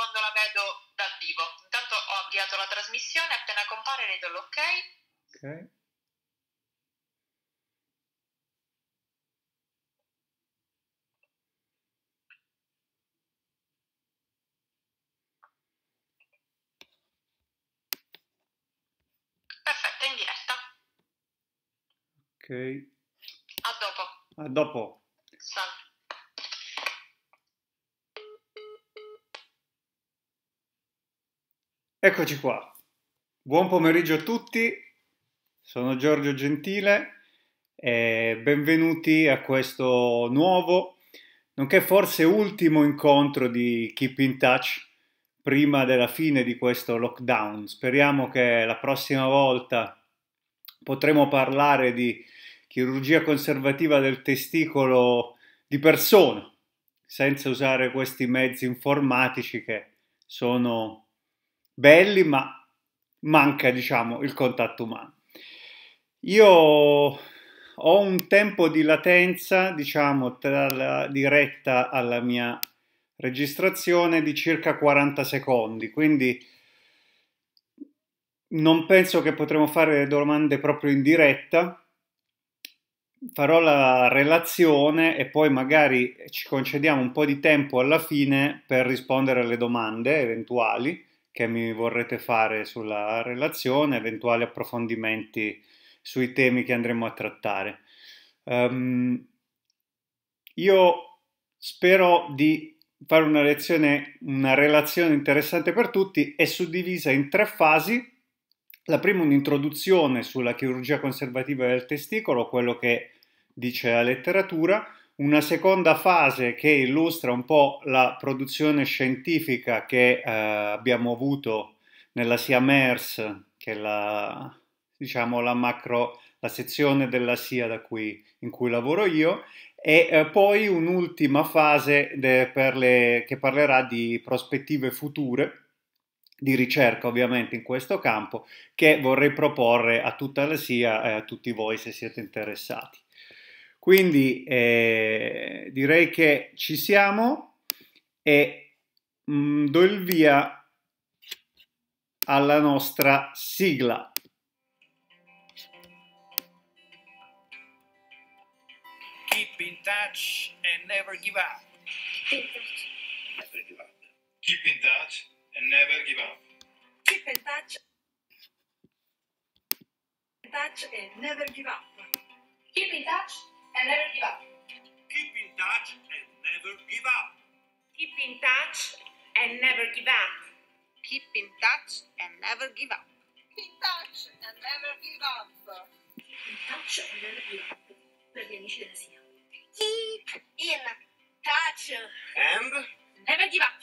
quando la vedo dal vivo. Intanto ho avviato la trasmissione, appena compare vedo l'ok. Ok. Perfetto, in diretta. Ok. A dopo. A dopo. Eccoci qua. Buon pomeriggio a tutti, sono Giorgio Gentile e benvenuti a questo nuovo, nonché forse ultimo incontro di Keep in Touch prima della fine di questo lockdown. Speriamo che la prossima volta potremo parlare di chirurgia conservativa del testicolo di persona, senza usare questi mezzi informatici che sono belli, ma manca, diciamo, il contatto umano. Io ho un tempo di latenza, diciamo, tra la diretta alla mia registrazione di circa 40 secondi, quindi non penso che potremo fare domande proprio in diretta. Farò la relazione e poi magari ci concediamo un po' di tempo alla fine per rispondere alle domande eventuali che mi vorrete fare sulla relazione, eventuali approfondimenti sui temi che andremo a trattare. Um, io spero di fare una, lezione, una relazione interessante per tutti, è suddivisa in tre fasi. La prima un'introduzione sulla chirurgia conservativa del testicolo, quello che dice la letteratura, una seconda fase che illustra un po' la produzione scientifica che eh, abbiamo avuto nella SIA MERS, che è la, diciamo, la macro, la sezione della SIA cui, in cui lavoro io, e eh, poi un'ultima fase de, le, che parlerà di prospettive future di ricerca ovviamente in questo campo che vorrei proporre a tutta la SIA e a tutti voi se siete interessati. Quindi eh, direi che ci siamo e mh, mm, do il via alla nostra sigla. Keep in touch and never give up. Keep in touch and never give up. Keep in touch. In touch and never give up. Keep in touch and never give up. Keep in touch and never give up. Keep in touch and never give up. Keep in touch and never give up. Keep in touch and never give up. Keep in touch and never give up. Per gli amici della SIA. Keep in touch and never give up.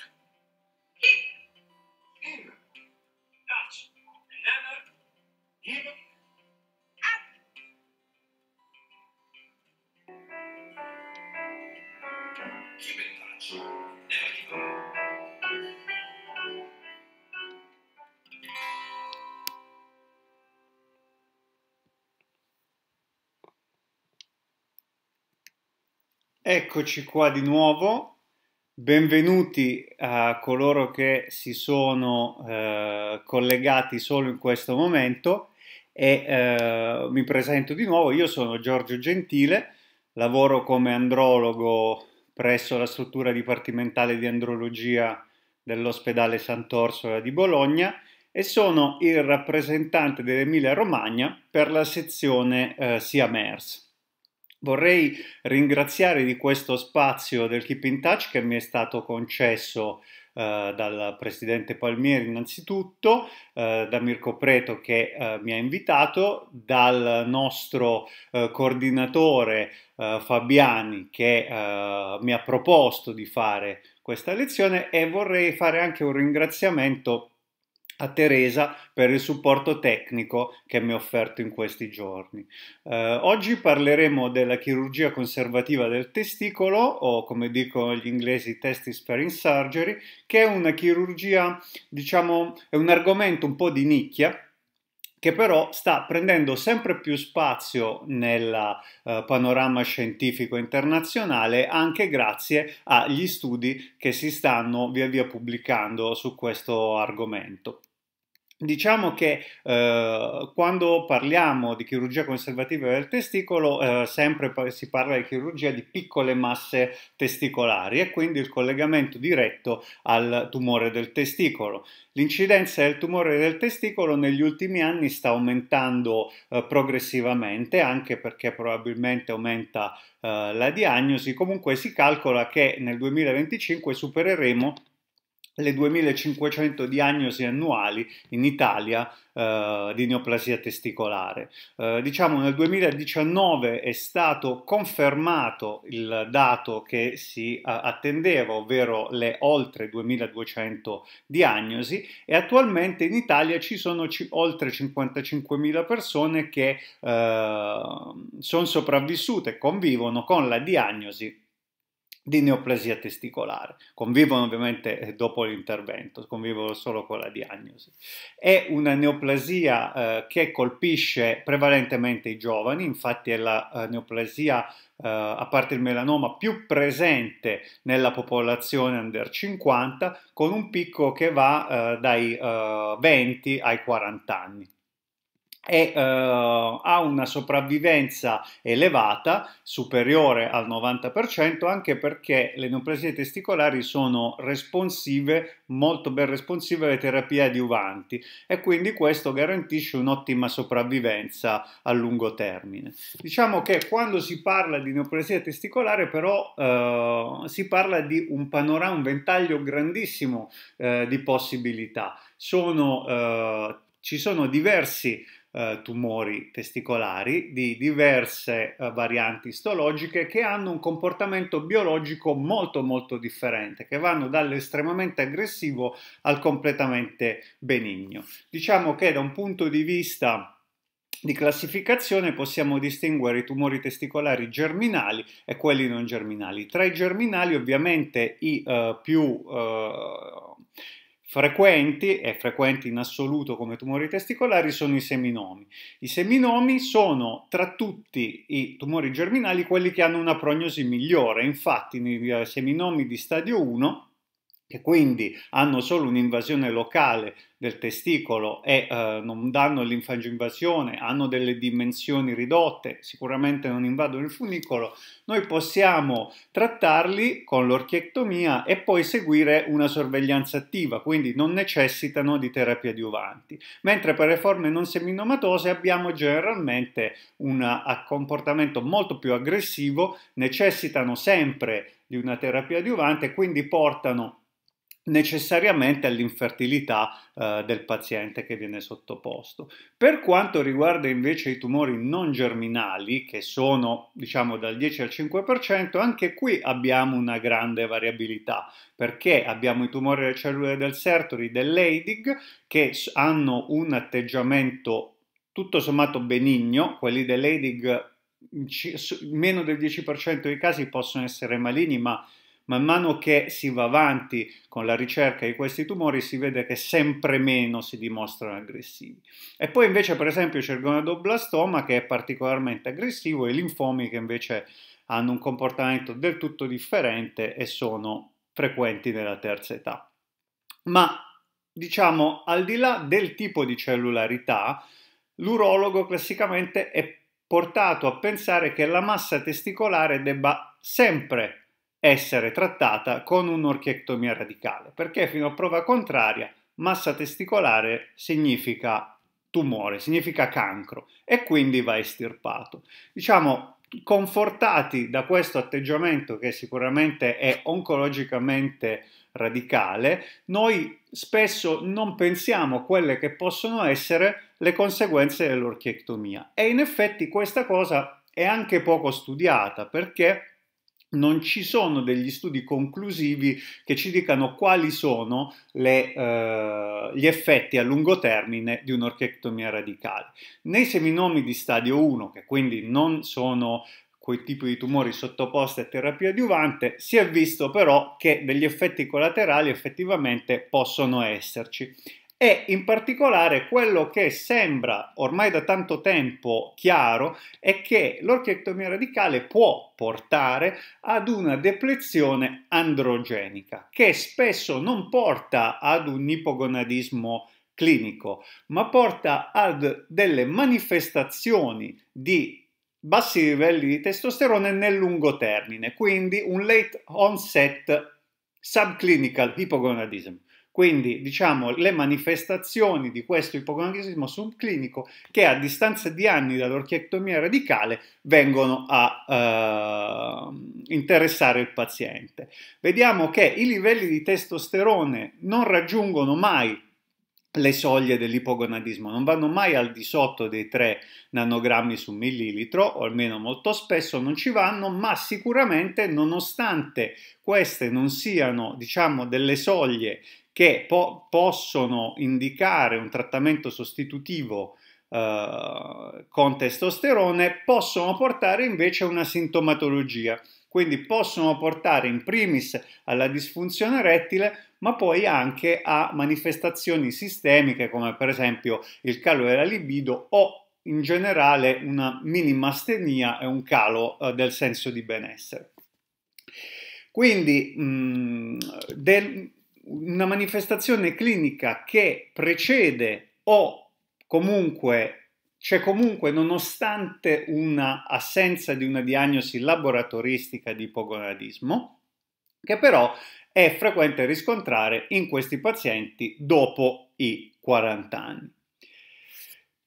Eccoci qua di nuovo, benvenuti a coloro che si sono eh, collegati solo in questo momento e eh, mi presento di nuovo, io sono Giorgio Gentile, lavoro come andrologo presso la struttura dipartimentale di andrologia dell'ospedale Sant'Orsola di Bologna e sono il rappresentante dell'Emilia Romagna per la sezione eh, SIAMERS. Vorrei ringraziare di questo spazio del Keep in Touch che mi è stato concesso eh, dal presidente Palmieri innanzitutto, eh, da Mirko Preto che eh, mi ha invitato, dal nostro eh, coordinatore eh, Fabiani che eh, mi ha proposto di fare questa lezione e vorrei fare anche un ringraziamento a Teresa per il supporto tecnico che mi ha offerto in questi giorni. Eh, oggi parleremo della chirurgia conservativa del testicolo o come dicono gli inglesi testis sparing surgery, che è una chirurgia, diciamo, è un argomento un po' di nicchia che però sta prendendo sempre più spazio nel eh, panorama scientifico internazionale anche grazie agli studi che si stanno via via pubblicando su questo argomento. Diciamo che eh, quando parliamo di chirurgia conservativa del testicolo, eh, sempre si parla di chirurgia di piccole masse testicolari e quindi il collegamento diretto al tumore del testicolo. L'incidenza del tumore del testicolo negli ultimi anni sta aumentando eh, progressivamente, anche perché probabilmente aumenta eh, la diagnosi. Comunque si calcola che nel 2025 supereremo le 2500 diagnosi annuali in Italia eh, di neoplasia testicolare. Eh, diciamo nel 2019 è stato confermato il dato che si a, eh, attendeva, ovvero le oltre 2200 diagnosi e attualmente in Italia ci sono ci, oltre 55.000 persone che eh, sono sopravvissute, convivono con la diagnosi di neoplasia testicolare. Convivono ovviamente eh, dopo l'intervento, convivono solo con la diagnosi. È una neoplasia eh, che colpisce prevalentemente i giovani, infatti è la eh, neoplasia Uh, a parte il melanoma, più presente nella popolazione under 50, con un picco che va uh, dai uh, 20 ai 40 anni e uh, ha una sopravvivenza elevata, superiore al 90%, anche perché le neoplasie testicolari sono responsive, molto ben responsive alle terapie adiuvanti e quindi questo garantisce un'ottima sopravvivenza a lungo termine. Diciamo che quando si parla di neoplasia testicolare però uh, si parla di un panorama, un ventaglio grandissimo uh, di possibilità. Sono, ci sono diversi eh, tumori testicolari di diverse eh, varianti istologiche che hanno un comportamento biologico molto molto differente, che vanno dall'estremamente aggressivo al completamente benigno. Diciamo che da un punto di vista di classificazione possiamo distinguere i tumori testicolari germinali e quelli non germinali. Tra i germinali ovviamente i eh, più eh, Frequenti, e frequenti in assoluto come tumori testicolari, sono i seminomi. I seminomi sono tra tutti i tumori germinali quelli che hanno una prognosi migliore, infatti nei eh, seminomi di stadio 1 che quindi hanno solo un'invasione locale del testicolo e eh, non danno l'infangioinvasione, hanno delle dimensioni ridotte, sicuramente non invadono il funicolo, noi possiamo trattarli con l'orchiectomia e poi seguire una sorveglianza attiva, quindi non necessitano di terapie adiuvanti. Mentre per le forme non seminomatose abbiamo generalmente un comportamento molto più aggressivo, necessitano sempre di una terapia adiuvante e quindi portano necessariamente all'infertilità eh, del paziente che viene sottoposto. Per quanto riguarda invece i tumori non germinali, che sono diciamo dal 10 al 5%, anche qui abbiamo una grande variabilità, perché abbiamo i tumori delle cellule del Sertori, dell'EIDIG, che hanno un atteggiamento tutto sommato benigno, quelli dell'EIDIG meno del 10% dei casi possono essere maligni, ma Man mano che si va avanti con la ricerca di questi tumori si vede che sempre meno si dimostrano aggressivi. E poi invece per esempio c'è il gonadoblastoma che è particolarmente aggressivo e i linfomi che invece hanno un comportamento del tutto differente e sono frequenti nella terza età. Ma diciamo al di là del tipo di cellularità, l'urologo classicamente è portato a pensare che la massa testicolare debba sempre essere trattata con un'orchiectomia radicale, perché fino a prova contraria massa testicolare significa tumore, significa cancro e quindi va estirpato. Diciamo confortati da questo atteggiamento che sicuramente è oncologicamente radicale, noi spesso non pensiamo a quelle che possono essere le conseguenze dell'orchiectomia e in effetti questa cosa è anche poco studiata perché non ci sono degli studi conclusivi che ci dicano quali sono le, eh, gli effetti a lungo termine di un'orchectomia radicale. Nei seminomi di stadio 1, che quindi non sono quei tipi di tumori sottoposti a terapia adiuvante, si è visto però che degli effetti collaterali effettivamente possono esserci e in particolare quello che sembra ormai da tanto tempo chiaro è che l'orchiectomia radicale può portare ad una deplezione androgenica che spesso non porta ad un ipogonadismo clinico, ma porta ad delle manifestazioni di bassi livelli di testosterone nel lungo termine, quindi un late onset subclinical hypogonadism. Quindi, diciamo, le manifestazioni di questo ipogonadismo subclinico che a distanza di anni dall'orchiectomia radicale vengono a eh, interessare il paziente. Vediamo che i livelli di testosterone non raggiungono mai le soglie dell'ipogonadismo non vanno mai al di sotto dei 3 nanogrammi su millilitro, o almeno molto spesso non ci vanno, ma sicuramente nonostante queste non siano, diciamo, delle soglie che po- possono indicare un trattamento sostitutivo eh, con testosterone, possono portare invece a una sintomatologia. Quindi possono portare in primis alla disfunzione rettile, ma poi anche a manifestazioni sistemiche come per esempio il calo della libido o in generale una minima astenia e un calo eh, del senso di benessere. Quindi mh, mm, del, una manifestazione clinica che precede o comunque c'è comunque nonostante una di una diagnosi laboratoristica di ipogonadismo che però è frequente riscontrare in questi pazienti dopo i 40 anni.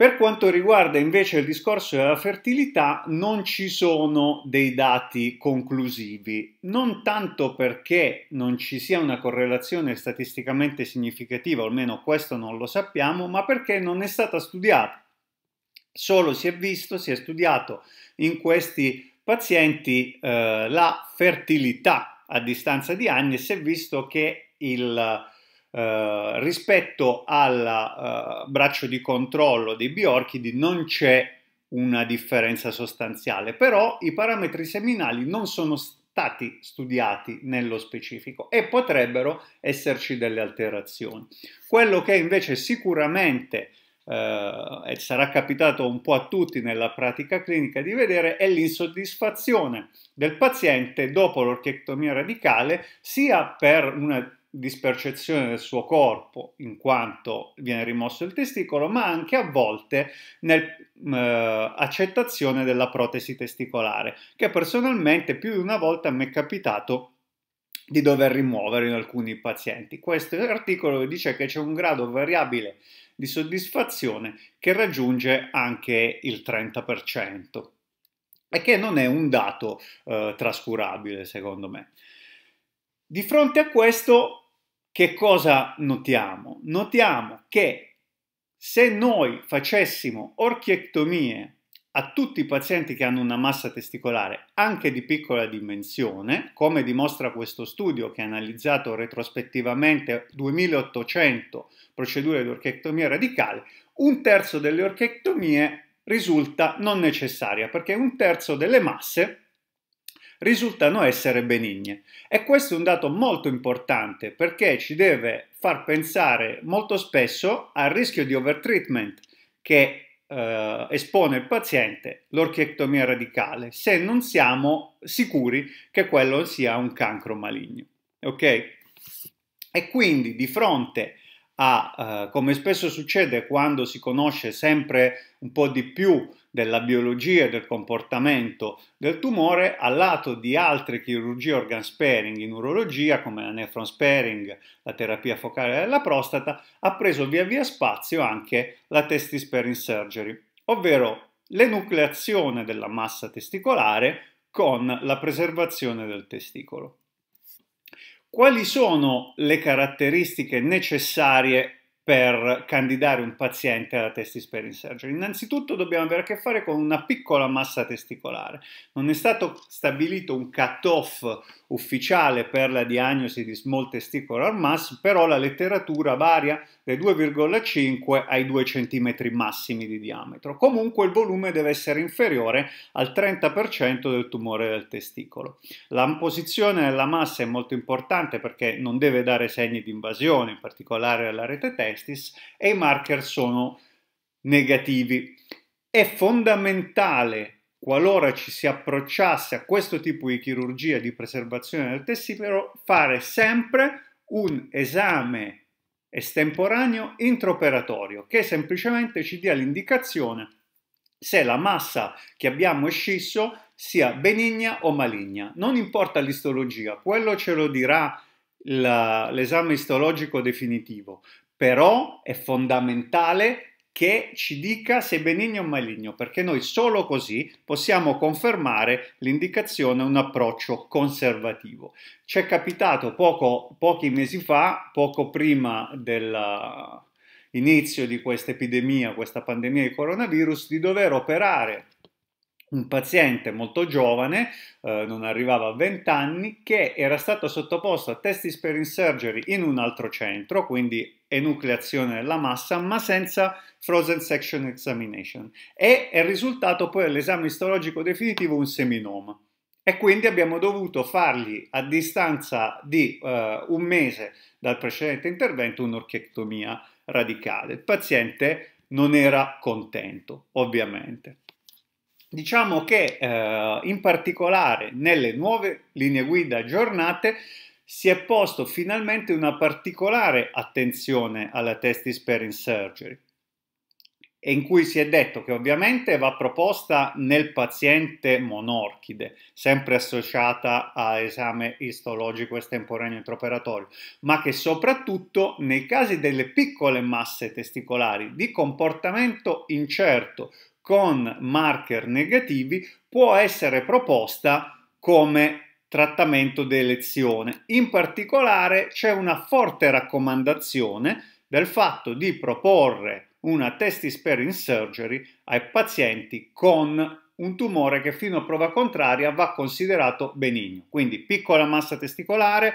Per quanto riguarda invece il discorso della fertilità, non ci sono dei dati conclusivi, non tanto perché non ci sia una correlazione statisticamente significativa, almeno questo non lo sappiamo, ma perché non è stata studiata. Solo si è visto, si è studiato in questi pazienti eh, la fertilità a distanza di anni e si è visto che il eh, rispetto al eh, braccio di controllo dei biorchidi non c'è una differenza sostanziale, però i parametri seminali non sono stati studiati nello specifico e potrebbero esserci delle alterazioni. Quello che invece sicuramente eh, e sarà capitato un po' a tutti nella pratica clinica di vedere è l'insoddisfazione del paziente dopo l'orchectomia radicale sia per una dispercezione del suo corpo in quanto viene rimosso il testicolo, ma anche a volte nell'accettazione mm, eh, della protesi testicolare, che personalmente più di una volta mi è capitato di dover rimuovere in alcuni pazienti. Questo articolo dice che c'è un grado variabile di soddisfazione che raggiunge anche il 30% e che non è un dato eh, trascurabile secondo me. Di fronte a questo che cosa notiamo? Notiamo che se noi facessimo orchiectomie a tutti i pazienti che hanno una massa testicolare anche di piccola dimensione, come dimostra questo studio che ha analizzato retrospettivamente 2800 procedure di orchiectomia radicale, un terzo delle orchiectomie risulta non necessaria perché un terzo delle masse risultano essere benigne. E questo è un dato molto importante perché ci deve far pensare molto spesso al rischio di overtreatment che eh, espone il paziente l'orchiectomia radicale se non siamo sicuri che quello sia un cancro maligno. Ok? E quindi di fronte a, eh, come spesso succede quando si conosce sempre un po' di più della biologia e del comportamento del tumore al lato di altre chirurgie organ sparing in urologia come la nephron sparing, la terapia focale della prostata, ha preso via via spazio anche la testy sparing surgery, ovvero l'enucleazione della massa testicolare con la preservazione del testicolo. Quali sono le caratteristiche necessarie per candidare un paziente alla testisperin surgery. Innanzitutto dobbiamo avere a che fare con una piccola massa testicolare. Non è stato stabilito un cut-off ufficiale per la diagnosi di small testicular mass, però la letteratura varia dai 2,5 ai 2 cm massimi di diametro. Comunque il volume deve essere inferiore al 30% del tumore del testicolo. La posizione della massa è molto importante perché non deve dare segni di invasione, in particolare alla rete testis, e i marker sono negativi. È fondamentale qualora ci si approcciasse a questo tipo di chirurgia di preservazione del testicolo, fare sempre un esame estemporaneo intraoperatorio che semplicemente ci dia l'indicazione se la massa che abbiamo escisso sia benigna o maligna. Non importa l'istologia, quello ce lo dirà la, l'esame istologico definitivo, però è fondamentale che ci dica se è benigno o maligno, perché noi solo così possiamo confermare l'indicazione un approccio conservativo. Ci è capitato poco, pochi mesi fa, poco prima dell'inizio di questa epidemia, questa pandemia di coronavirus, di dover operare un paziente molto giovane, eh, non arrivava a 20 anni, che era stato sottoposto a test sparing surgery in un altro centro, quindi enucleazione della massa, ma senza frozen section examination. E è risultato poi all'esame istologico definitivo un seminoma. E quindi abbiamo dovuto fargli a distanza di eh, un mese dal precedente intervento un'orchiectomia radicale. Il paziente non era contento, ovviamente. Diciamo che eh, in particolare nelle nuove linee guida aggiornate si è posto finalmente una particolare attenzione alla test sparing surgery e in cui si è detto che ovviamente va proposta nel paziente monorchide, sempre associata a esame istologico estemporaneo intraoperatorio, ma che soprattutto nei casi delle piccole masse testicolari di comportamento incerto, con marker negativi può essere proposta come trattamento di elezione. In particolare c'è una forte raccomandazione del fatto di proporre una testis sparing surgery ai pazienti con un tumore che fino a prova contraria va considerato benigno, quindi piccola massa testicolare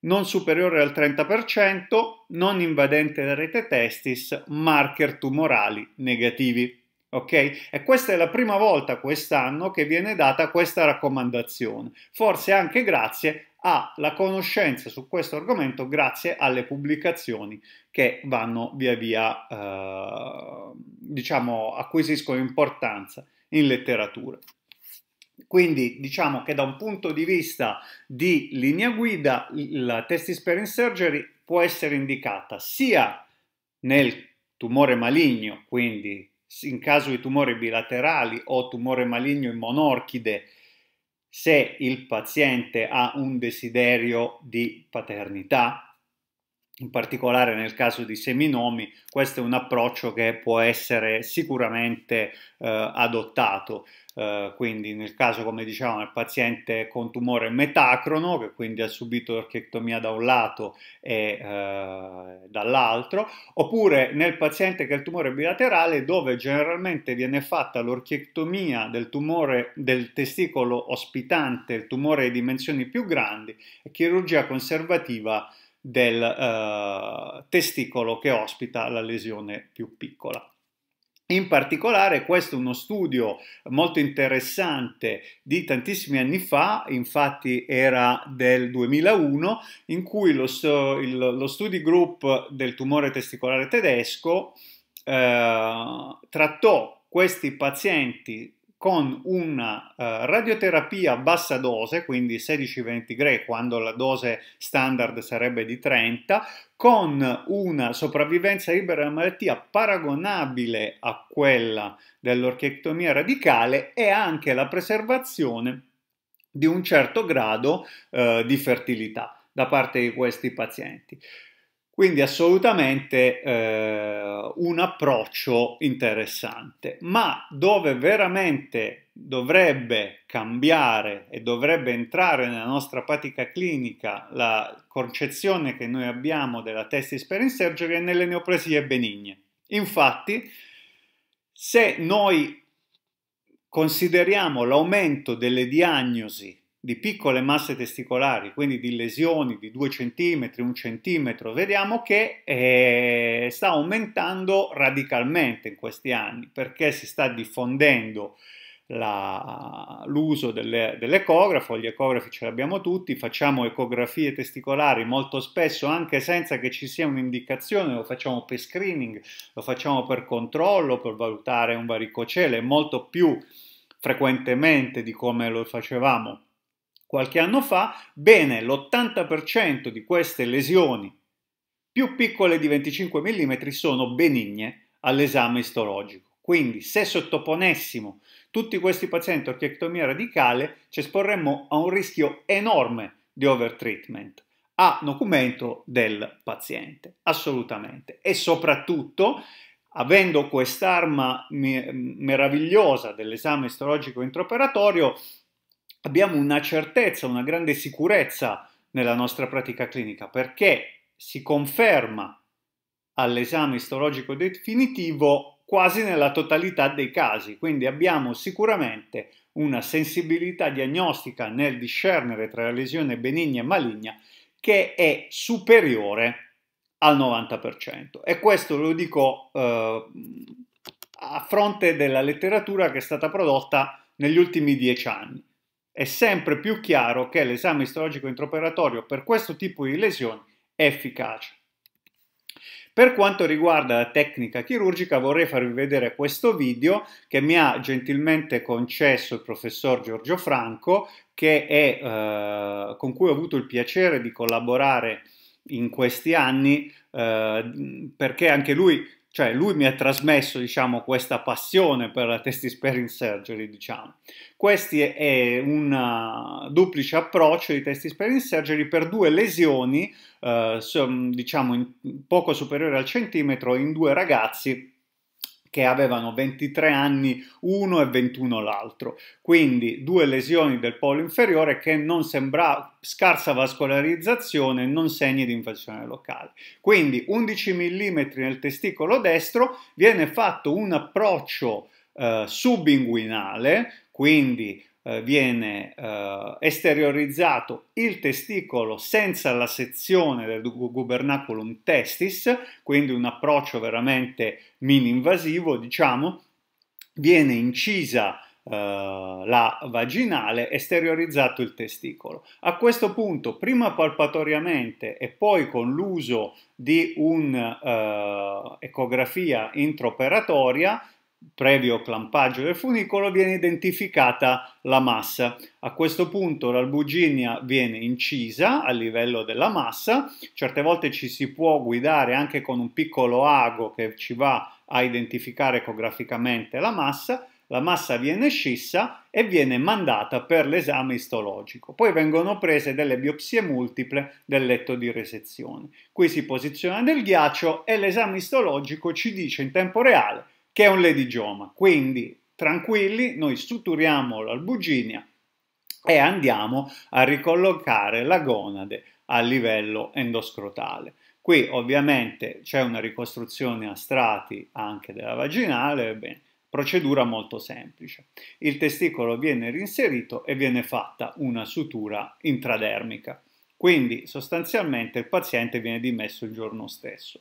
non superiore al 30%, non invadente la rete testis, marker tumorali negativi ok? E questa è la prima volta quest'anno che viene data questa raccomandazione, forse anche grazie alla conoscenza su questo argomento, grazie alle pubblicazioni che vanno via via, eh, diciamo, acquisiscono importanza in letteratura. Quindi diciamo che da un punto di vista di linea guida, la test experience surgery può essere indicata sia nel tumore maligno, quindi in caso di tumori bilaterali o tumore maligno in monorchide, se il paziente ha un desiderio di paternità, in particolare nel caso di seminomi, questo è un approccio che può essere sicuramente eh, adottato. Eh, quindi nel caso, come dicevamo, del paziente con tumore metacrono, che quindi ha subito orchectomia da un lato e eh, dall'altro, oppure nel paziente che ha il tumore bilaterale, dove generalmente viene fatta l'orchiectomia del tumore del testicolo ospitante, il tumore di dimensioni più grandi, e chirurgia conservativa del eh, testicolo che ospita la lesione più piccola. In particolare questo è uno studio molto interessante di tantissimi anni fa, infatti era del 2001, in cui lo, lo study group del tumore testicolare tedesco eh, trattò questi pazienti con una eh, radioterapia a bassa dose, quindi 16-20 gray, quando la dose standard sarebbe di 30, con una sopravvivenza libera dalla malattia paragonabile a quella dell'orchiectomia radicale e anche la preservazione di un certo grado eh, di fertilità da parte di questi pazienti. Quindi assolutamente eh, un approccio interessante, ma dove veramente dovrebbe cambiare e dovrebbe entrare nella nostra pratica clinica la concezione che noi abbiamo della testis per insurgery è nelle neoplasie benigne. Infatti, se noi consideriamo l'aumento delle diagnosi di piccole masse testicolari, quindi di lesioni di 2 cm, 1 cm, vediamo che eh, sta aumentando radicalmente in questi anni perché si sta diffondendo la, l'uso delle, dell'ecografo, gli ecografi ce li abbiamo tutti, facciamo ecografie testicolari molto spesso anche senza che ci sia un'indicazione, lo facciamo per screening, lo facciamo per controllo, per valutare un varicocele, molto più frequentemente di come lo facevamo qualche anno fa, bene, l'80% di queste lesioni più piccole di 25 mm sono benigne all'esame istologico. Quindi se sottoponessimo tutti questi pazienti a orchiectomia radicale ci esporremmo a un rischio enorme di overtreatment a documento del paziente, assolutamente. E soprattutto, avendo quest'arma meravigliosa dell'esame istologico intraoperatorio, abbiamo una certezza, una grande sicurezza nella nostra pratica clinica perché si conferma all'esame istologico definitivo quasi nella totalità dei casi, quindi abbiamo sicuramente una sensibilità diagnostica nel discernere tra lesione benigna e maligna che è superiore al 90%. E questo lo dico eh, a fronte della letteratura che è stata prodotta negli ultimi dieci anni è sempre più chiaro che l'esame istologico intraoperatorio per questo tipo di lesioni è efficace. Per quanto riguarda la tecnica chirurgica vorrei farvi vedere questo video che mi ha gentilmente concesso il professor Giorgio Franco che è, eh, con cui ho avuto il piacere di collaborare in questi anni eh, perché anche lui cioè lui mi ha trasmesso diciamo, questa passione per la testisparing surgery diciamo. questo è un uh, duplice approccio di testisparing surgery per due lesioni eh, diciamo poco superiori al centimetro in due ragazzi che avevano 23 anni uno e 21 l'altro, quindi due lesioni del polo inferiore che non sembra scarsa vascolarizzazione, non segni di infezione locale. Quindi 11 mm nel testicolo destro viene fatto un approccio eh, subinguinale, quindi eh, viene eh, esteriorizzato il testicolo senza la sezione del gubernaculum testis, quindi un approccio veramente mini-invasivo, diciamo, viene incisa eh, la vaginale esteriorizzato il testicolo. A questo punto, prima palpatoriamente e poi con l'uso di un'ecografia eh, uh, intraoperatoria, previo clampaggio del funicolo viene identificata la massa. A questo punto l'albuginia viene incisa a livello della massa, certe volte ci si può guidare anche con un piccolo ago che ci va a identificare ecograficamente la massa, la massa viene scissa e viene mandata per l'esame istologico. Poi vengono prese delle biopsie multiple del letto di resezione. Qui si posiziona del ghiaccio e l'esame istologico ci dice in tempo reale che è un ledigioma. Quindi, tranquilli, noi strutturiamo l'albuginia e andiamo a ricollocare la gonade a livello endoscrotale. Qui ovviamente c'è una ricostruzione a strati anche della vaginale, bene, procedura molto semplice. Il testicolo viene rinserito e viene fatta una sutura intradermica. Quindi sostanzialmente il paziente viene dimesso il giorno stesso.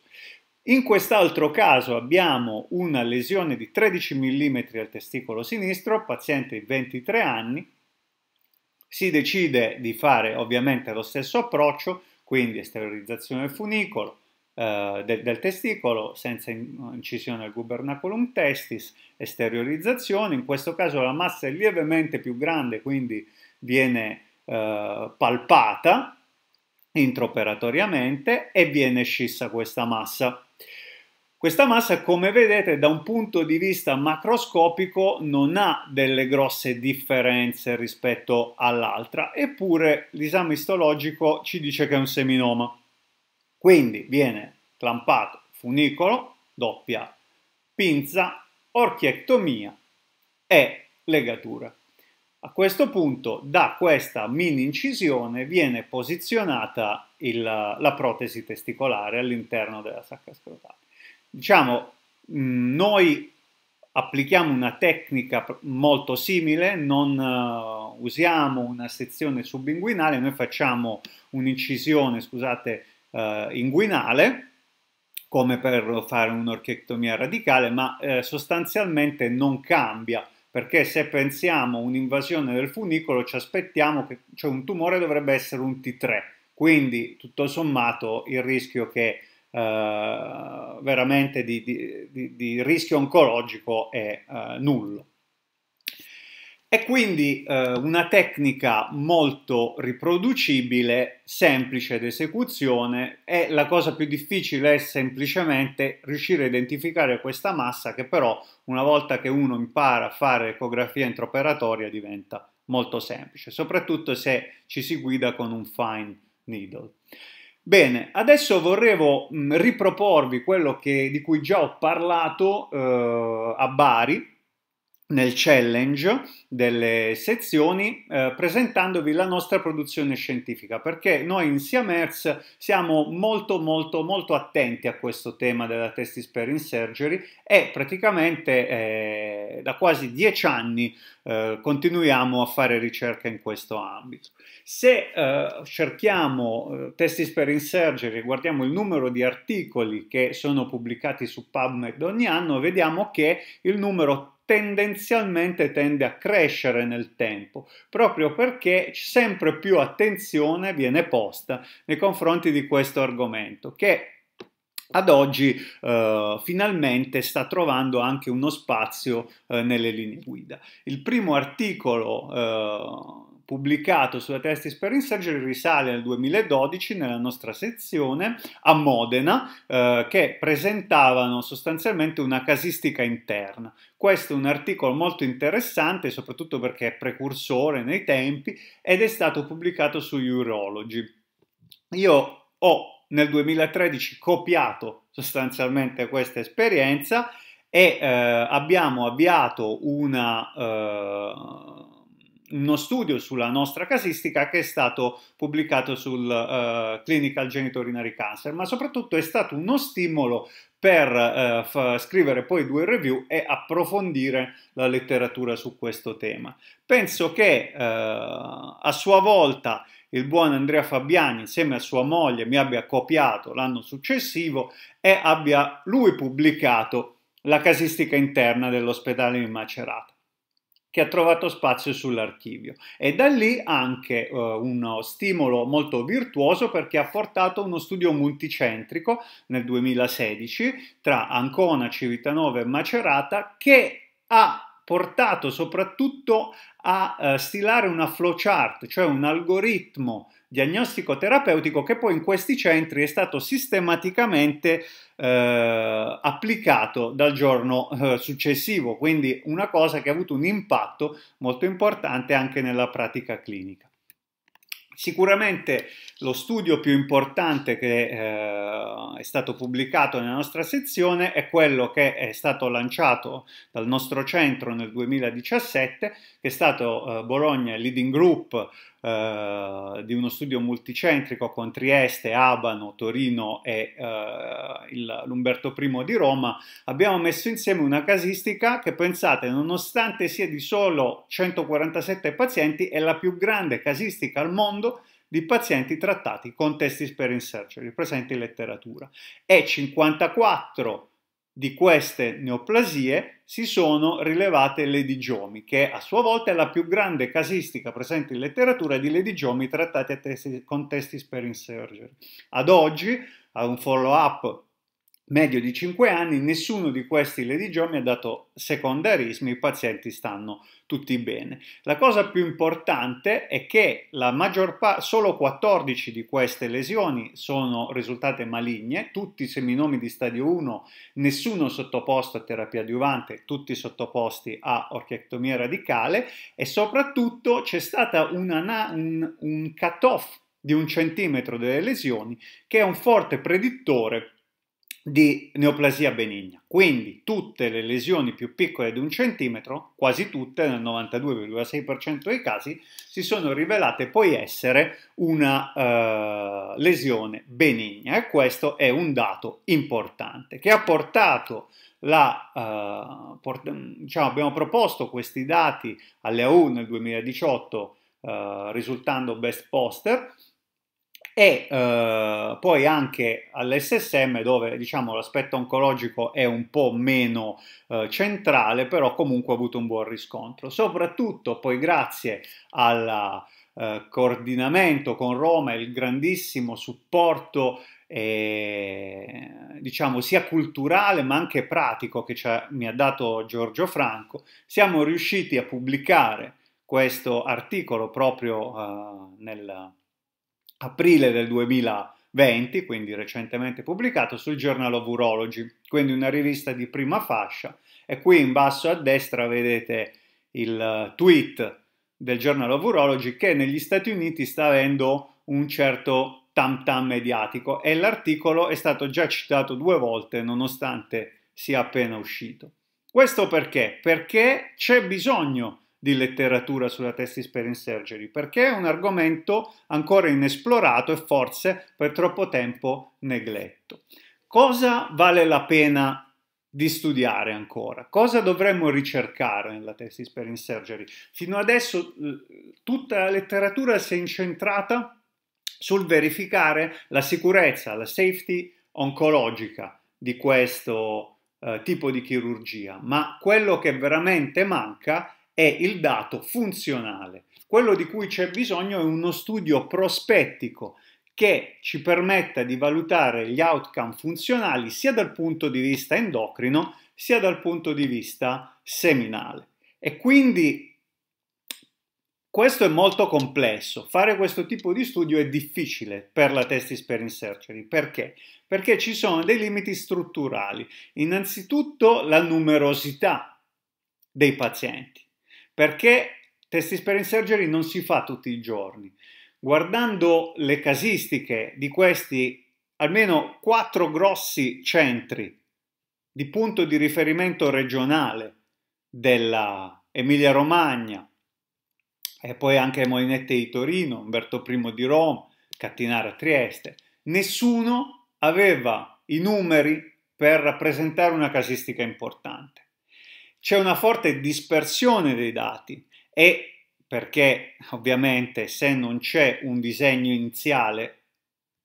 In quest'altro caso abbiamo una lesione di 13 mm al testicolo sinistro, paziente di 23 anni, si decide di fare ovviamente lo stesso approccio, quindi esteriorizzazione del funicolo, eh, del, del, testicolo senza incisione al gubernaculum testis, esteriorizzazione, in questo caso la massa è lievemente più grande, quindi viene eh, palpata intraoperatoriamente e viene scissa questa massa. Questa massa, come vedete, da un punto di vista macroscopico non ha delle grosse differenze rispetto all'altra, eppure l'esame istologico ci dice che è un seminoma. Quindi viene clampato funicolo, doppia pinza, orchiectomia e legatura. A questo punto, da questa mini incisione viene posizionata il, la protesi testicolare all'interno della sacca scrotale. Diciamo, mm, noi applichiamo una tecnica molto simile, non uh, usiamo una sezione subinguinale, noi facciamo un'incisione, scusate, uh, inguinale, come per fare un'orchectomia radicale, ma uh, sostanzialmente non cambia, perché se pensiamo un'invasione del funicolo ci aspettiamo che cioè un tumore dovrebbe essere un T3, quindi tutto sommato il rischio che eh, veramente di, di, di, di, rischio oncologico è eh, nullo. È quindi eh, una tecnica molto riproducibile, semplice d'esecuzione e la cosa più difficile è semplicemente riuscire a identificare questa massa che però una volta che uno impara a fare ecografia intraoperatoria diventa molto semplice, soprattutto se ci si guida con un fine needle. Bene, adesso vorrevo riproporvi quello che, di cui già ho parlato eh, a Bari nel challenge delle sezioni eh, presentandovi la nostra produzione scientifica perché noi in Siamers siamo molto molto molto attenti a questo tema della testi sparing surgery e praticamente eh, da quasi dieci anni eh, continuiamo a fare ricerca in questo ambito. Se eh, cerchiamo eh, testi sparing surgery guardiamo il numero di articoli che sono pubblicati su PubMed ogni anno vediamo che il numero tendenzialmente tende a crescere nel tempo, proprio perché sempre più attenzione viene posta nei confronti di questo argomento, che ad oggi eh, finalmente sta trovando anche uno spazio eh, nelle linee guida. Il primo articolo eh, pubblicato sulla Test Experience Surgery risale al 2012 nella nostra sezione a Modena eh, che presentavano sostanzialmente una casistica interna. Questo è un articolo molto interessante soprattutto perché è precursore nei tempi ed è stato pubblicato su Urology. Io ho nel 2013 copiato sostanzialmente questa esperienza e eh, abbiamo avviato una eh, uno studio sulla nostra casistica che è stato pubblicato sul uh, Clinical Genitourinary Cancer, ma soprattutto è stato uno stimolo per uh, f- scrivere poi due review e approfondire la letteratura su questo tema. Penso che uh, a sua volta il buon Andrea Fabiani insieme a sua moglie mi abbia copiato l'anno successivo e abbia lui pubblicato la casistica interna dell'ospedale di Macerata che ha trovato spazio sull'archivio e da lì anche eh, uno stimolo molto virtuoso perché ha portato uno studio multicentrico nel 2016 tra Ancona, Civitanova e Macerata che ha portato soprattutto a eh, stilare una flowchart, cioè un algoritmo diagnostico terapeutico che poi in questi centri è stato sistematicamente eh, applicato dal giorno eh, successivo, quindi una cosa che ha avuto un impatto molto importante anche nella pratica clinica. Sicuramente lo studio più importante che eh, è stato pubblicato nella nostra sezione è quello che è stato lanciato dal nostro centro nel 2017, che è stato eh, Bologna Leading Group eh, di uno studio multicentrico con Trieste, Abano, Torino e eh, l'Umberto I di Roma, abbiamo messo insieme una casistica che pensate, nonostante sia di solo 147 pazienti, è la più grande casistica al mondo di pazienti trattati con test experience surgery presenti in letteratura e 54 pazienti di queste neoplasie si sono rilevate l'edigiomia, che a sua volta è la più grande casistica presente in letteratura di ledigiomi trattati a testi, con testi per insurgery. Ad oggi, a un follow-up medio di 5 anni, nessuno di questi ledigiomi ha dato secondarismi, i pazienti stanno tutti bene. La cosa più importante è che la maggior parte, solo 14 di queste lesioni sono risultate maligne, tutti seminomi di stadio 1, nessuno sottoposto a terapia adiuvante, tutti sottoposti a orchiectomia radicale e soprattutto c'è stato un, un cut-off di un centimetro delle lesioni che è un forte predittore di neoplasia benigna. Quindi tutte le lesioni più piccole di un centimetro, quasi tutte, nel 92,6% dei casi, si sono rivelate poi essere una uh, lesione benigna e questo è un dato importante che ha portato la, uh, port- diciamo, abbiamo proposto questi dati alle AU nel 2018 uh, eh, risultando best poster e eh, poi anche all'SSM dove diciamo, l'aspetto oncologico è un po' meno eh, centrale, però comunque ha avuto un buon riscontro, soprattutto poi grazie al eh, coordinamento con Roma e il grandissimo supporto eh, diciamo sia culturale ma anche pratico che ha, mi ha dato Giorgio Franco, siamo riusciti a pubblicare questo articolo proprio eh, nel aprile del 2020, quindi recentemente pubblicato sul Journal of Urology, quindi una rivista di prima fascia e qui in basso a destra vedete il eh, tweet del Journal of Urology che negli Stati Uniti sta avendo un certo tam tam mediatico e l'articolo è stato già citato due volte nonostante sia appena uscito. Questo perché? Perché c'è bisogno di di letteratura sulla test experience surgery, perché è un argomento ancora inesplorato e forse per troppo tempo negletto. Cosa vale la pena di studiare ancora. Cosa dovremmo ricercare nella test experience surgery? Fino adesso tutta la letteratura si è incentrata sul verificare la sicurezza, la safety oncologica di questo eh, tipo di chirurgia, ma quello che veramente manca è è il dato funzionale. Quello di cui c'è bisogno è uno studio prospettico che ci permetta di valutare gli outcome funzionali sia dal punto di vista endocrino sia dal punto di vista seminale. E quindi questo è molto complesso, fare questo tipo di studio è difficile per la testis per insertion. Perché? Perché ci sono dei limiti strutturali. Innanzitutto la numerosità dei pazienti perché test experience surgery non si fa tutti i giorni. Guardando le casistiche di questi almeno quattro grossi centri di punto di riferimento regionale della Emilia Romagna e poi anche Molinette di Torino, Umberto I di Roma, Cattinara Trieste, nessuno aveva i numeri per rappresentare una casistica importante c'è una forte dispersione dei dati e perché ovviamente se non c'è un disegno iniziale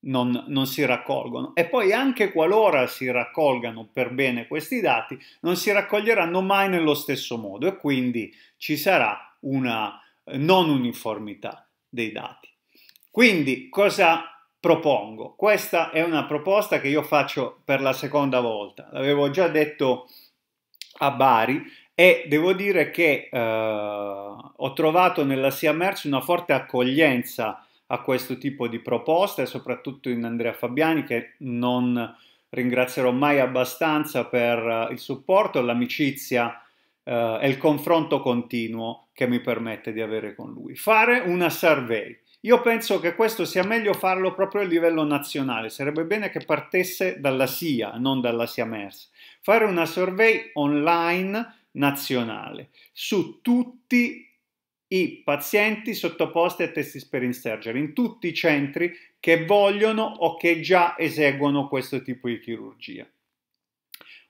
non, non, si raccolgono e poi anche qualora si raccolgano per bene questi dati non si raccoglieranno mai nello stesso modo e quindi ci sarà una eh, non uniformità dei dati. Quindi cosa propongo? Questa è una proposta che io faccio per la seconda volta, l'avevo già detto a Bari e devo dire che eh, ho trovato nella SIA Merci una forte accoglienza a questo tipo di proposte, soprattutto in Andrea Fabiani che non ringrazierò mai abbastanza per eh, il supporto, l'amicizia eh, e il confronto continuo che mi permette di avere con lui. Fare una survey. Io penso che questo sia meglio farlo proprio a livello nazionale, sarebbe bene che partisse dalla SIA, non dalla SIA MERS. Fare una survey online nazionale su tutti i pazienti sottoposti a test experience surgery in tutti i centri che vogliono o che già eseguono questo tipo di chirurgia.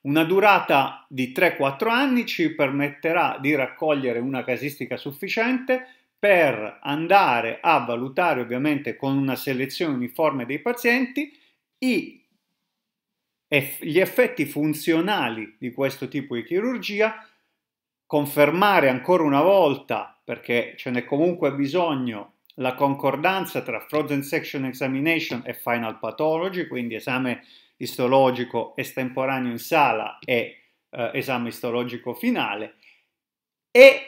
Una durata di 3-4 anni ci permetterà di raccogliere una casistica sufficiente per andare a valutare ovviamente con una selezione uniforme dei pazienti i, gli effetti funzionali di questo tipo di chirurgia, confermare ancora una volta, perché ce n'è comunque bisogno, la concordanza tra frozen section examination e final pathology, quindi esame istologico estemporaneo in sala e eh, esame istologico finale, e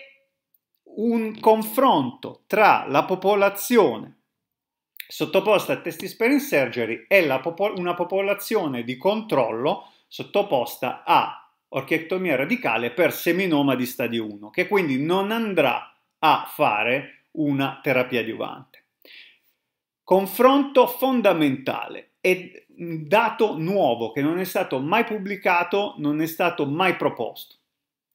un confronto tra la popolazione sottoposta a test sparing surgery e popol- una popolazione di controllo sottoposta a orchiectomia radicale per seminoma di stadio 1, che quindi non andrà a fare una terapia adiuvante. Confronto fondamentale e dato nuovo che non è stato mai pubblicato, non è stato mai proposto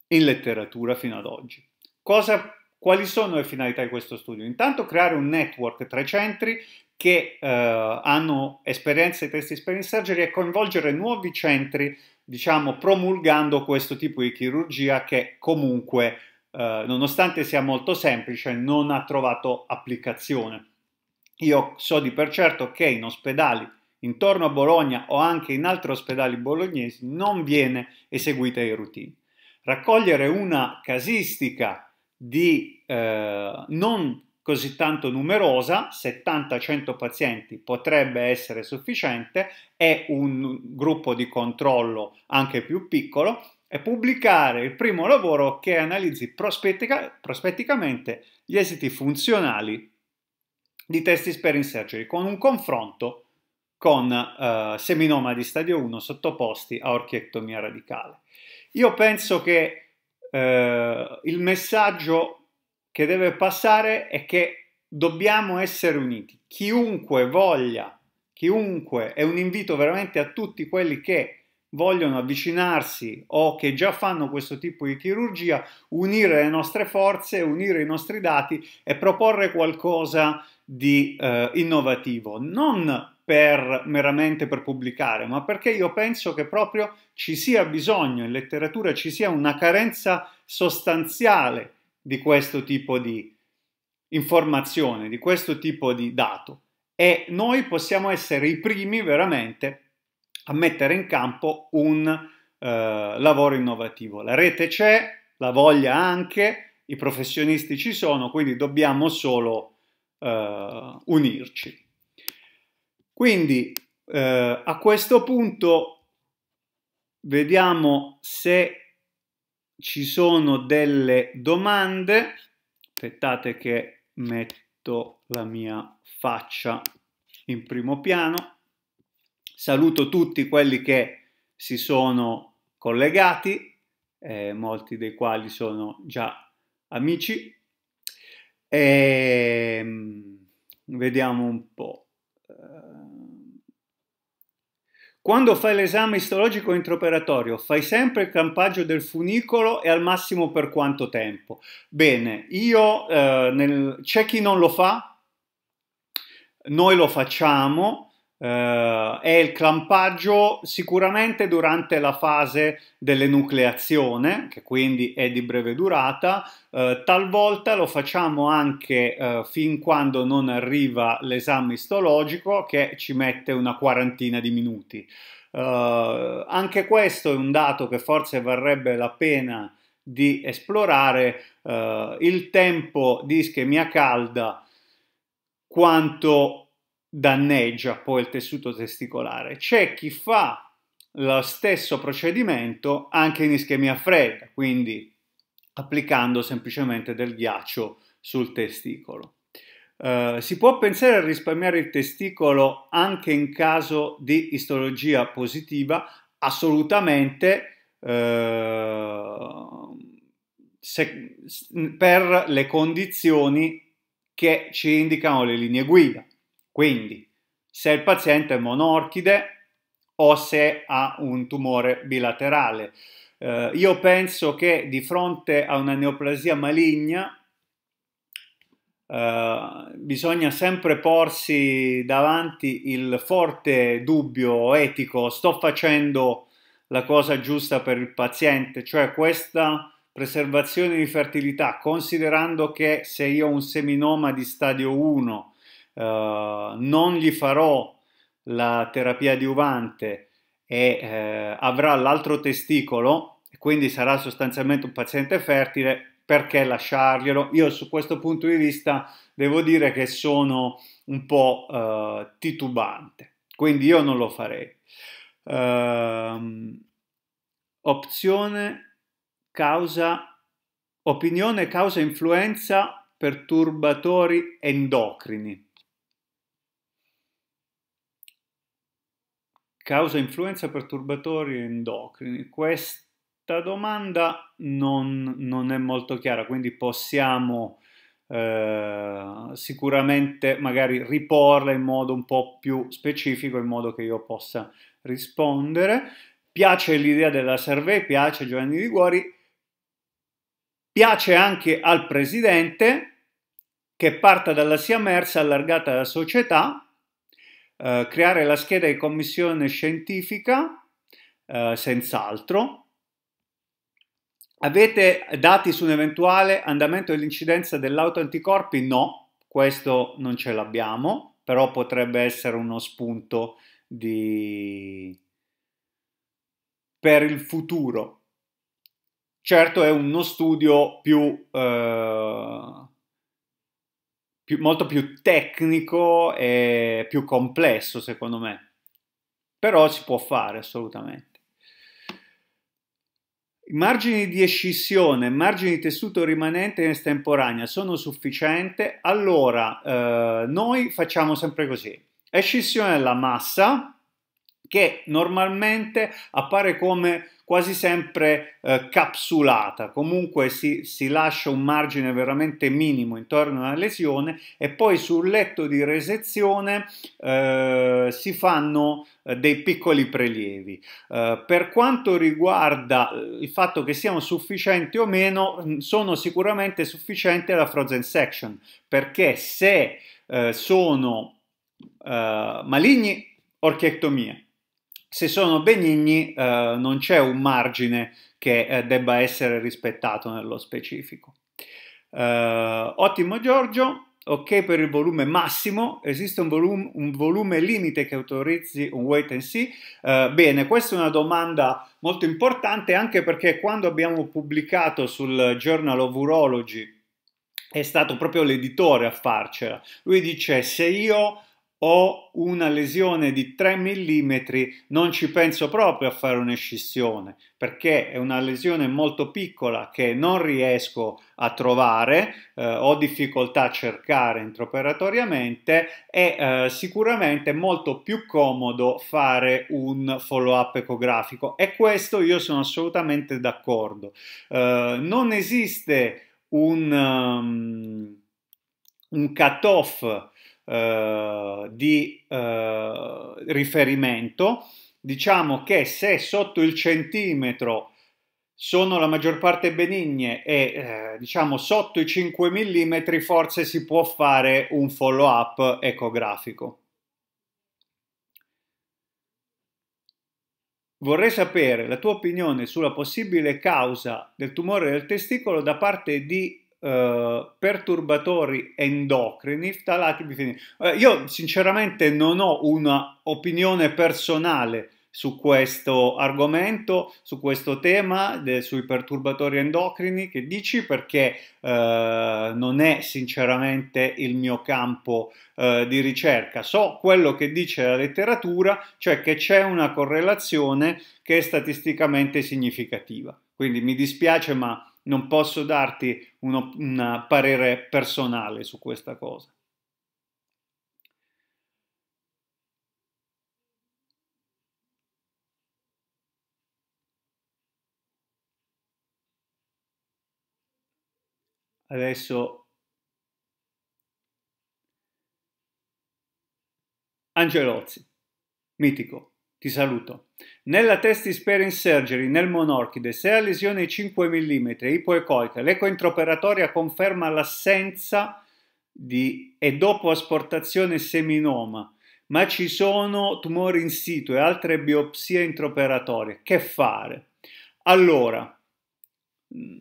in letteratura fino ad oggi. Cosa quali sono le finalità di questo studio? Intanto creare un network tra i centri che eh, hanno esperienza di testi experience surgery e coinvolgere nuovi centri, diciamo, promulgando questo tipo di chirurgia che comunque, eh, nonostante sia molto semplice, non ha trovato applicazione. Io so di per certo che in ospedali intorno a Bologna o anche in altri ospedali bolognesi non viene eseguita in routine. Raccogliere una casistica di eh, non così tanto numerosa, 70-100 pazienti potrebbe essere sufficiente, è un gruppo di controllo anche più piccolo, e pubblicare il primo lavoro che analizzi prospettica, prospetticamente gli esiti funzionali di testi Sparing Surgery con un confronto con eh, seminoma di stadio 1 sottoposti a orchiectomia radicale. Io penso che eh, il messaggio che deve passare è che dobbiamo essere uniti. Chiunque voglia, chiunque, è un invito veramente a tutti quelli che vogliono avvicinarsi o che già fanno questo tipo di chirurgia, unire le nostre forze, unire i nostri dati e proporre qualcosa di eh, innovativo. Non per, meramente per pubblicare, ma perché io penso che proprio ci sia bisogno, in letteratura ci sia una carenza sostanziale di questo tipo di informazione, di questo tipo di dato. E noi possiamo essere i primi veramente a mettere in campo un eh, lavoro innovativo. La rete c'è, la voglia anche, i professionisti ci sono, quindi dobbiamo solo eh, unirci. Quindi eh, a questo punto vediamo se ci sono delle domande. Aspettate che metto la mia faccia in primo piano. Saluto tutti quelli che si sono collegati, eh, molti dei quali sono già amici. E, ehm, vediamo un po'. Quando fai l'esame istologico intraoperatorio, fai sempre il campaggio del funicolo e al massimo per quanto tempo? Bene, io, eh, nel... c'è chi non lo fa, noi lo facciamo, Uh, è il clampaggio sicuramente durante la fase dell'enucleazione, che quindi è di breve durata, uh, talvolta lo facciamo anche uh, fin quando non arriva l'esame istologico che ci mette una quarantina di minuti. anche questo è un dato che forse varrebbe la pena di esplorare il tempo di ischemia calda quanto danneggia poi il tessuto testicolare. C'è chi fa lo stesso procedimento anche in ischemia fredda, quindi applicando semplicemente del ghiaccio sul testicolo. Eh, si può pensare a risparmiare il testicolo anche in caso di istologia positiva? Assolutamente. Eh, se, per le condizioni che ci indicano le linee guida. Quindi, se il paziente è monorchide o se ha un tumore bilaterale. Eh, io penso che di fronte a una neoplasia maligna Uh, bisogna sempre porsi davanti il forte dubbio etico, sto facendo la cosa giusta per il paziente, cioè questa preservazione di fertilità, considerando che se io ho un seminoma di stadio 1 eh, non gli farò la terapia adiuvante e eh, avrà l'altro testicolo, quindi sarà sostanzialmente un paziente fertile, perché lasciarglielo? Io su questo punto di vista devo dire che sono un po' eh, titubante, quindi io non lo farei. Uh, opzione, causa, opinione, causa, influenza, perturbatori endocrini. causa influenza perturbatori endocrini. Questa domanda non, non è molto chiara, quindi possiamo eh, sicuramente magari riporla in modo un po' più specifico, in modo che io possa rispondere. Piace l'idea della survey, piace Giovanni Liguori, piace anche al presidente che parta dalla sia mersa allargata alla società eh, creare la scheda di commissione scientifica, eh, senz'altro. Avete dati su un eventuale andamento dell'incidenza dell'autoanticorpi? No, questo non ce l'abbiamo, però potrebbe essere uno spunto di... per il futuro. Certo è uno studio più eh, più, molto più tecnico e più complesso secondo me, però si può fare assolutamente. I margini di escissione, margini di tessuto rimanente in estemporanea sono sufficienti, allora eh, noi facciamo sempre così. Escissione della massa che normalmente appare come quasi sempre eh, capsulata, comunque si, si, lascia un margine veramente minimo intorno alla lesione e poi sul letto di resezione eh, si fanno eh, dei piccoli prelievi. Uh, per quanto riguarda eh, il fatto che siano sufficienti o meno, mm, sono sicuramente sufficienti alla frozen section, perché se uh, sono uh, maligni, orchiectomia, se sono benigni eh, non c'è un margine che eh, debba essere rispettato nello specifico. Eh, ottimo Giorgio, ok per il volume massimo, esiste un volume, un volume limite che autorizzi un wait and see? Eh, bene, questa è una domanda molto importante anche perché quando abbiamo pubblicato sul Journal of Urology è stato proprio l'editore a farcela, lui dice se io ho una lesione di 3 mm, non ci penso proprio a fare un'escissione perché è una lesione molto piccola che non riesco a trovare, eh, ho difficoltà a cercare intraoperatoriamente e eh, sicuramente è molto più comodo fare un follow up ecografico e questo io sono assolutamente d'accordo. Eh, non esiste un, um, un cut off eh, di eh, riferimento, diciamo che se sotto il centimetro sono la maggior parte benigne e eh, diciamo sotto i 5 mm forse si può fare un follow up ecografico. Vorrei sapere la tua opinione sulla possibile causa del tumore del testicolo da parte di eh, perturbatori endocrini, ftalati, bifenili. Eh, io sinceramente non ho un'opinione personale su questo argomento, su questo tema, de, sui perturbatori endocrini, che dici perché eh, non è sinceramente il mio campo eh, di ricerca. So quello che dice la letteratura, cioè che c'è una correlazione che è statisticamente significativa. Quindi mi dispiace, ma non posso darti un parere personale su questa cosa. Adesso Angelozzi, mitico. Ti saluto. Nella testis parent surgery nel monorchide, se la lesione è 5 mm ipoecoica, l'eco intraoperatoria conferma l'assenza di e dopo asportazione seminoma, ma ci sono tumori in situ e altre biopsie intraoperatorie. Che fare? Allora, mm,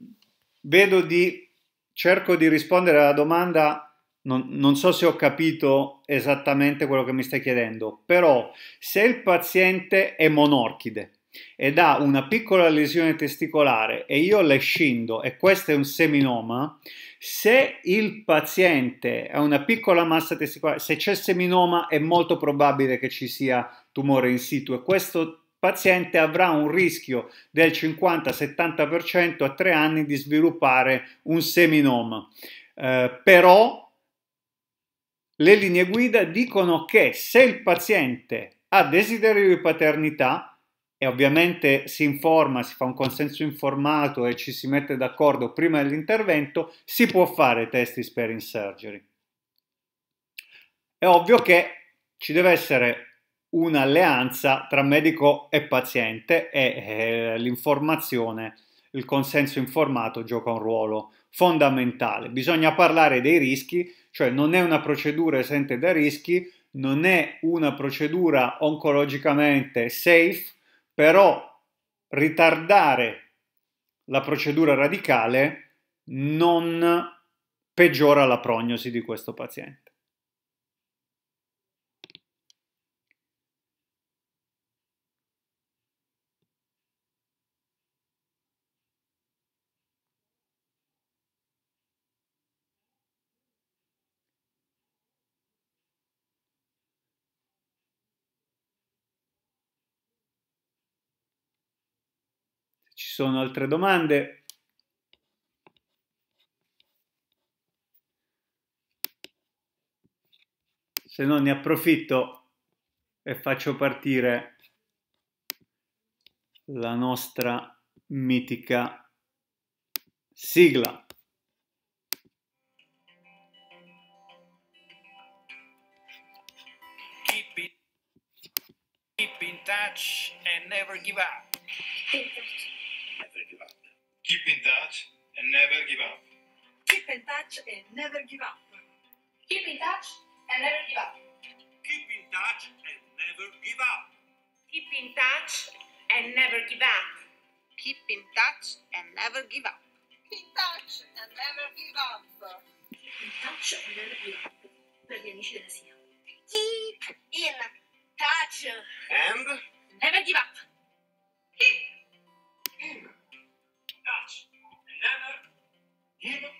vedo di cerco di rispondere alla domanda non, non, so se ho capito esattamente quello che mi stai chiedendo, però se il paziente è monorchide ed ha una piccola lesione testicolare e io le scindo e questo è un seminoma, se il paziente ha una piccola massa testicolare, se c'è seminoma è molto probabile che ci sia tumore in situ e questo paziente avrà un rischio del 50-70% a tre anni di sviluppare un seminoma. Eh, però le linee guida dicono che se il paziente ha desiderio di paternità e ovviamente si informa, si fa un consenso informato e ci si mette d'accordo prima dell'intervento, si può fare testi spare in surgery. È ovvio che ci deve essere un'alleanza tra medico e paziente e eh, l'informazione, il consenso informato gioca un ruolo fondamentale. Bisogna parlare dei rischi cioè non è una procedura esente da rischi, non è una procedura oncologicamente safe, però ritardare la procedura radicale non peggiora la prognosi di questo paziente. sono altre domande? Se no ne approfitto e faccio partire la nostra mitica sigla. Keep in, keep in touch and never give up. Keep in touch and never give up. Keep in touch and never give up. Keep in touch and never give up. Keep in touch and never give up. Keep in touch and never give up. Keep in touch and never give up. Keep in touch and never give up. Keep in touch and never give up. Keep in touch and never give up. Keep in mm. touch and never give up.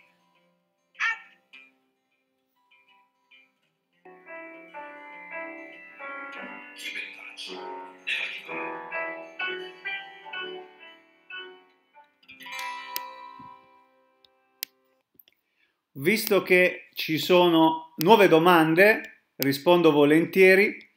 Visto che ci sono nuove domande, rispondo volentieri.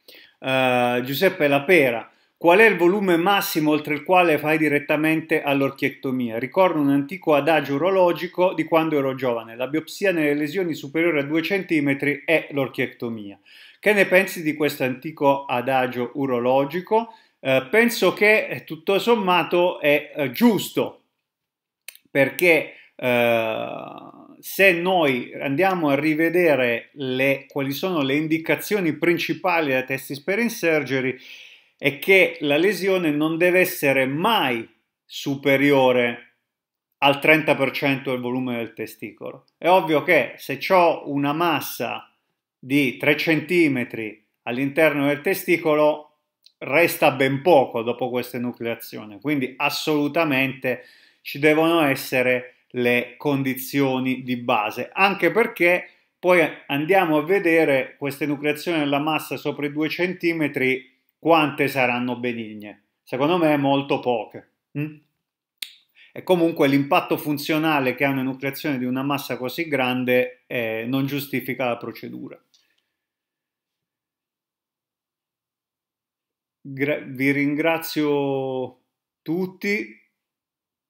Uh, Giuseppe Lapera Qual è il volume massimo oltre il quale fai direttamente all'orchiectomia? Ricordo un antico adagio urologico di quando ero giovane. La biopsia nelle lesioni superiori a 2 cm è l'orchiectomia. Che ne pensi di questo antico adagio urologico? Eh, penso che eh, tutto sommato è eh, giusto perché eh, se noi andiamo a rivedere le, quali sono le indicazioni principali da della testisperin surgery, è che la lesione non deve essere mai superiore al 30% del volume del testicolo. È ovvio che se ho una massa di 3 cm all'interno del testicolo resta ben poco dopo questa enucleazione, quindi assolutamente ci devono essere le condizioni di base, anche perché poi andiamo a vedere questa enucleazione della massa sopra i 2 cm quante saranno benigne? Secondo me molto poche. Hm? E comunque l'impatto funzionale che ha un'enucleazione di una massa così grande eh, non giustifica la procedura. Gra vi ringrazio tutti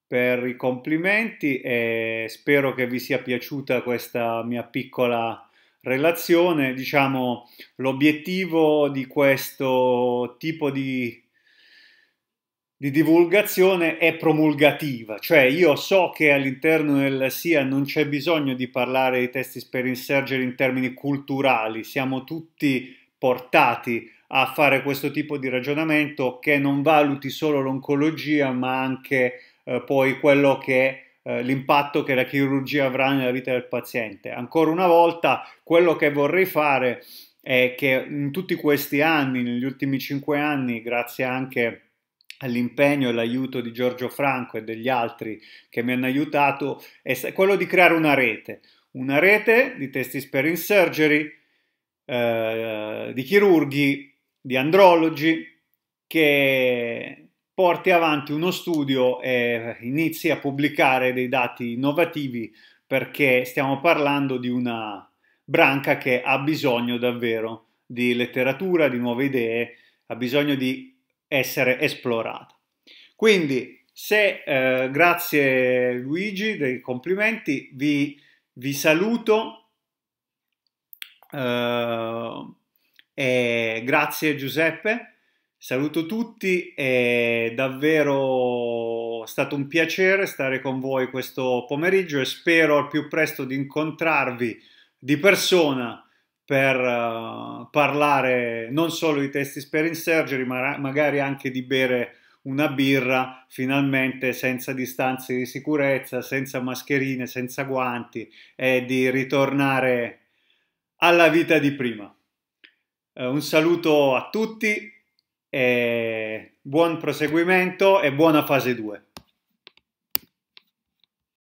per i complimenti e spero che vi sia piaciuta questa mia piccola relazione, diciamo, l'obiettivo di questo tipo di di divulgazione è promulgativa, cioè io so che all'interno del SIA non c'è bisogno di parlare di testi per insurgere in termini culturali, siamo tutti portati a fare questo tipo di ragionamento che non valuti solo l'oncologia ma anche eh, poi quello che è eh, l'impatto che la chirurgia avrà nella vita del paziente. Ancora una volta, quello che vorrei fare è che in tutti questi anni, negli ultimi cinque anni, grazie anche all'impegno e all'aiuto di Giorgio Franco e degli altri che mi hanno aiutato, è quello di creare una rete, una rete di testi per in surgery, eh, di chirurghi, di andrologi che porti avanti uno studio e inizi a pubblicare dei dati innovativi perché stiamo parlando di una branca che ha bisogno davvero di letteratura, di nuove idee, ha bisogno di essere esplorata. Quindi, se eh, grazie Luigi dei complimenti, vi, vi saluto eh, e grazie Giuseppe Saluto tutti, è davvero stato un piacere stare con voi questo pomeriggio e spero al più presto di incontrarvi di persona per eh, parlare non solo di testi per surgery, ma magari anche di bere una birra finalmente senza distanze di sicurezza, senza mascherine, senza guanti e di ritornare alla vita di prima. Eh, un saluto a tutti eh, buon proseguimento e buona fase 2.